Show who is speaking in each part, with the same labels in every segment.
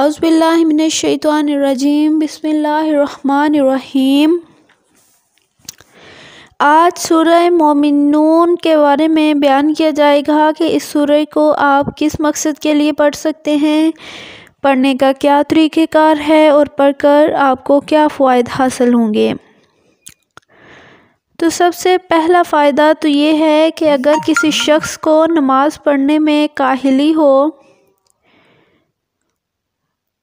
Speaker 1: अज़बिल्लाशैतरजीम बसमीम आज सूर्य मोमिनून के बारे में बयान किया जाएगा कि इस सूर्य को आप किस मकसद के लिए पढ़ सकते हैं पढ़ने का क्या तरीक़ेकार है और पढ़कर आपको क्या फ़ायद हासिल होंगे तो सबसे पहला फ़ायदा तो ये है कि अगर किसी शख्स को नमाज़ पढ़ने में काहली हो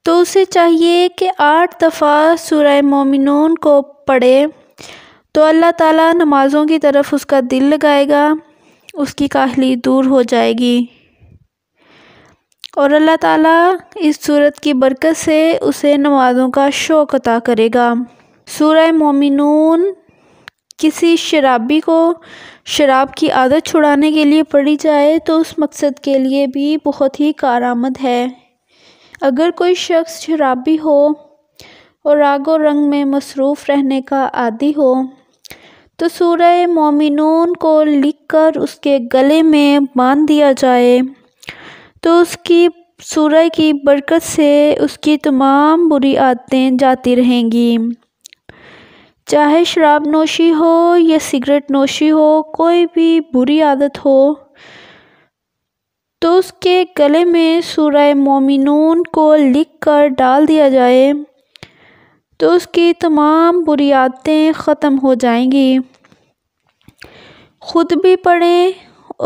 Speaker 1: तो उसे चाहिए कि आठ दफ़ा सुरह मोमिनून को पढ़े तो अल्लाह ताला नमाज़ों की तरफ उसका दिल लगाएगा उसकी काहली दूर हो जाएगी और अल्लाह ताला इस सूरत की बरकत से उसे नमाज़ों का शौक़ अता करेगा सूरह मोमिनून किसी शराबी को शराब की आदत छुड़ाने के लिए पढ़ी जाए तो उस मकसद के लिए भी बहुत ही कार आमद है अगर कोई शख्स शराबी हो और रागो रंग में मसरूफ़ रहने का आदि हो तो सूरह मोमिनों को लिखकर उसके गले में बांध दिया जाए तो उसकी सूरह की बरकत से उसकी तमाम बुरी आदतें जाती रहेंगी चाहे शराब नोशी हो या सिगरेट नोशी हो कोई भी बुरी आदत हो तो उसके गले में सूर्य मोमिनून को लिख कर डाल दिया जाए तो उसकी तमाम आदतें ख़त्म हो जाएंगी ख़ुद भी पढ़ें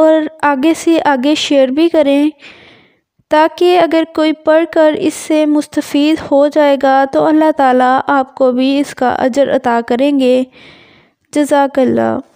Speaker 1: और आगे से आगे शेयर भी करें ताकि अगर कोई पढ़कर इससे मुस्तफ़ हो जाएगा तो अल्लाह ताला आपको भी इसका अजर अता करेंगे जजाकल्ला